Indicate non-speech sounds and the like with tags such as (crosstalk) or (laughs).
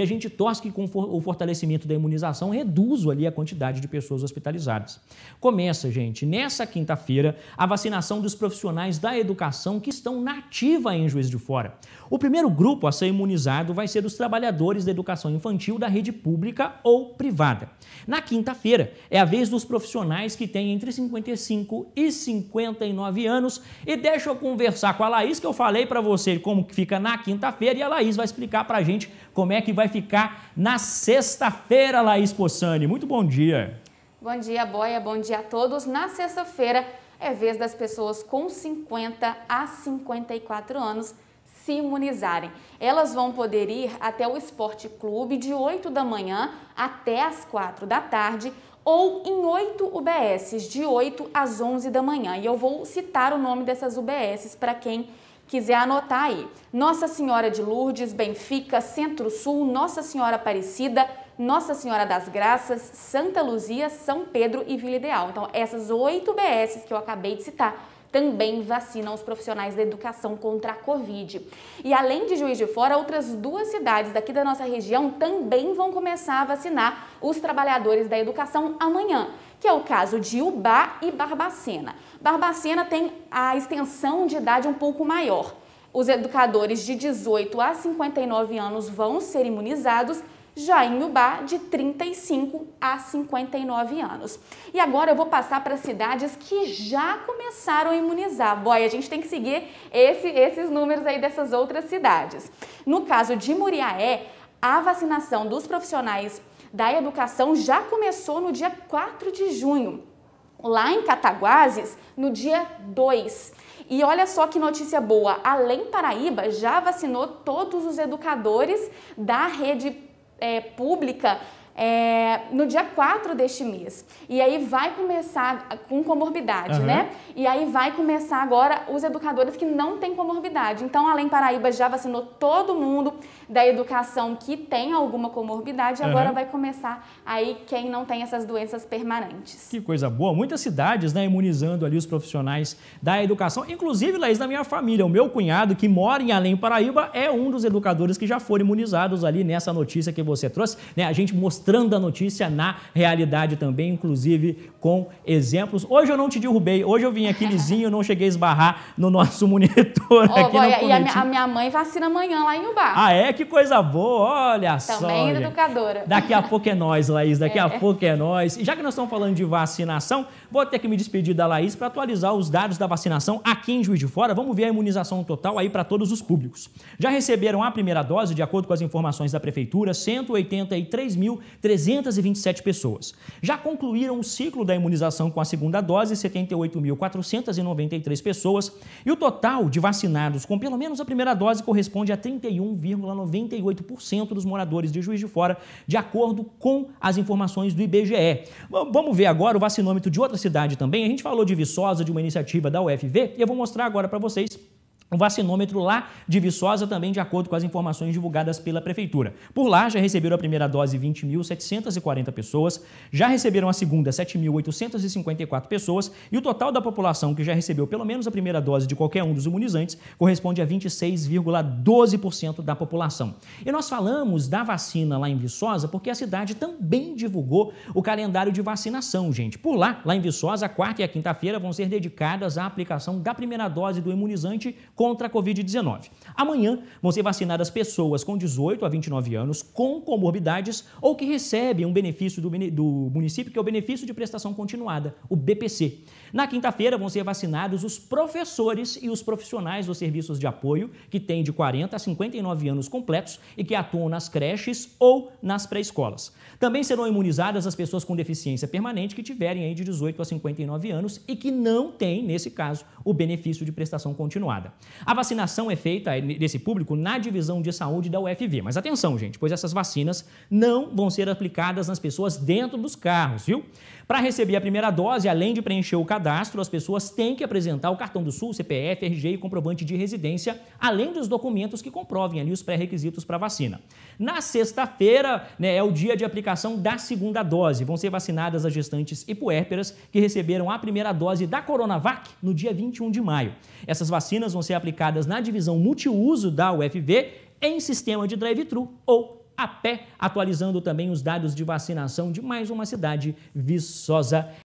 E a gente torce que com o fortalecimento da imunização reduzo ali a quantidade de pessoas hospitalizadas. Começa, gente, nessa quinta-feira, a vacinação dos profissionais da educação que estão na ativa em Juiz de Fora. O primeiro grupo a ser imunizado vai ser os trabalhadores da educação infantil da rede pública ou privada. Na quinta-feira, é a vez dos profissionais que têm entre 55 e 59 anos. E deixa eu conversar com a Laís, que eu falei para você como fica na quinta-feira, e a Laís vai explicar para a gente como é que vai ficar na sexta-feira, Laís Possani. Muito bom dia. Bom dia, Boia. Bom dia a todos. Na sexta-feira é vez das pessoas com 50 a 54 anos se imunizarem. Elas vão poder ir até o Esporte Clube de 8 da manhã até as 4 da tarde ou em 8 UBSs, de 8 às 11 da manhã. E eu vou citar o nome dessas UBSs para quem quiser anotar aí. Nossa Senhora de Lourdes, Benfica, Centro-Sul, Nossa Senhora Aparecida, Nossa Senhora das Graças, Santa Luzia, São Pedro e Vila Ideal. Então, essas oito BS que eu acabei de citar também vacinam os profissionais da educação contra a Covid. E além de Juiz de Fora, outras duas cidades daqui da nossa região também vão começar a vacinar os trabalhadores da educação amanhã que é o caso de Ubá e Barbacena. Barbacena tem a extensão de idade um pouco maior. Os educadores de 18 a 59 anos vão ser imunizados já em Ubá, de 35 a 59 anos. E agora eu vou passar para cidades que já começaram a imunizar. Boy, a gente tem que seguir esse, esses números aí dessas outras cidades. No caso de Muriaé, a vacinação dos profissionais da educação já começou no dia 4 de junho. Lá em Cataguases, no dia 2. E olha só que notícia boa: além Paraíba já vacinou todos os educadores da rede é, pública é, no dia 4 deste mês. E aí vai começar com comorbidade, uhum. né? E aí vai começar agora os educadores que não têm comorbidade. Então, além Paraíba já vacinou todo mundo da educação que tem alguma comorbidade, agora uhum. vai começar aí quem não tem essas doenças permanentes. Que coisa boa. Muitas cidades, né, imunizando ali os profissionais da educação. Inclusive, Laís, na minha família, o meu cunhado que mora em Além Paraíba é um dos educadores que já foram imunizados ali nessa notícia que você trouxe, né? A gente mostrando mostrando a notícia na realidade também, inclusive com exemplos. Hoje eu não te derrubei, hoje eu vim aqui lisinho, não cheguei a esbarrar no nosso (laughs) monitor oh, aqui. Boy, não e a, a, minha mãe vacina amanhã lá em Ubar. Ah, é? Que coisa boa, olha também só. É também educadora. Daqui a pouco é nós, Laís, daqui é. a pouco é nós. E já que nós estamos falando de vacinação, vou ter que me despedir da Laís para atualizar os dados da vacinação aqui em Juiz de Fora. Vamos ver a imunização total aí para todos os públicos. Já receberam a primeira dose, de acordo com as informações da Prefeitura, 183 mil 327 pessoas. Já concluíram o ciclo da imunização com a segunda dose, 78.493 pessoas, e o total de vacinados com pelo menos a primeira dose corresponde a 31,98% dos moradores de Juiz de Fora, de acordo com as informações do IBGE. Vamos ver agora o vacinômetro de outra cidade também. A gente falou de Viçosa, de uma iniciativa da UFV, e eu vou mostrar agora para vocês o vacinômetro lá de Viçosa, também de acordo com as informações divulgadas pela Prefeitura. Por lá, já receberam a primeira dose 20.740 pessoas, já receberam a segunda 7.854 pessoas e o total da população que já recebeu pelo menos a primeira dose de qualquer um dos imunizantes corresponde a 26,12% da população. E nós falamos da vacina lá em Viçosa porque a cidade também divulgou o calendário de vacinação, gente. Por lá, lá em Viçosa, a quarta e a quinta-feira vão ser dedicadas à aplicação da primeira dose do imunizante contra a Covid-19. Amanhã vão ser vacinadas pessoas com 18 a 29 anos com comorbidades ou que recebem um benefício do, município, que é o benefício de prestação continuada, o BPC. Na quinta-feira vão ser vacinados os professores e os profissionais dos serviços de apoio que têm de 40 a 59 anos completos e que atuam nas creches ou nas pré-escolas. Também serão imunizadas as pessoas com deficiência permanente que tiverem aí de 18 a 59 anos e que não têm, nesse caso, o benefício de prestação continuada. A vacinação é feita eh, desse público na divisão de saúde da UFV. Mas atenção, gente, pois essas vacinas não vão ser aplicadas nas pessoas dentro dos carros, viu? Para receber a primeira dose, além de preencher o cadastro, as pessoas têm que apresentar o cartão do Sul, CPF, RG e comprovante de residência, além dos documentos que comprovem ali os pré-requisitos para a vacina. Na sexta-feira né, é o dia de aplicação da segunda dose. Vão ser vacinadas as gestantes e puérperas que receberam a primeira dose da Coronavac no dia 21 de maio. Essas vacinas vão ser aplicadas na divisão multiuso da UFV em sistema de drive-thru ou a pé, atualizando também os dados de vacinação de mais uma cidade viçosa